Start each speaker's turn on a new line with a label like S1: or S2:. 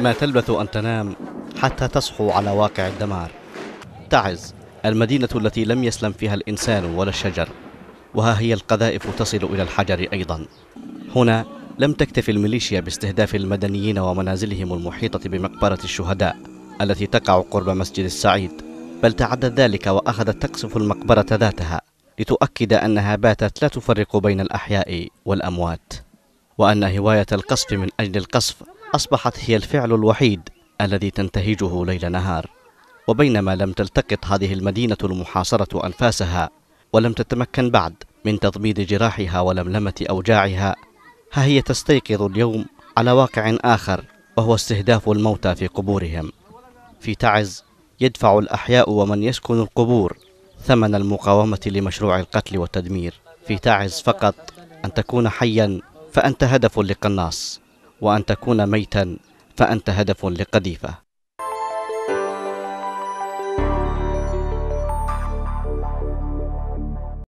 S1: ما تلبث أن تنام حتى تصحو على واقع الدمار تعز المدينة التي لم يسلم فيها الإنسان ولا الشجر وها هي القذائف تصل إلى الحجر أيضا هنا لم تكتف الميليشيا باستهداف المدنيين ومنازلهم المحيطة بمقبرة الشهداء التي تقع قرب مسجد السعيد بل تعدت ذلك وأخذت تقصف المقبرة ذاتها لتؤكد أنها باتت لا تفرق بين الأحياء والأموات وأن هواية القصف من أجل القصف أصبحت هي الفعل الوحيد الذي تنتهجه ليل نهار وبينما لم تلتقط هذه المدينة المحاصرة أنفاسها ولم تتمكن بعد من تضميد جراحها ولملمة أوجاعها ها هي تستيقظ اليوم على واقع آخر وهو استهداف الموتى في قبورهم في تعز يدفع الأحياء ومن يسكن القبور ثمن المقاومة لمشروع القتل والتدمير في تعز فقط أن تكون حيا فأنت هدف لقناص وأن تكون ميتا فأنت هدف لقذيفة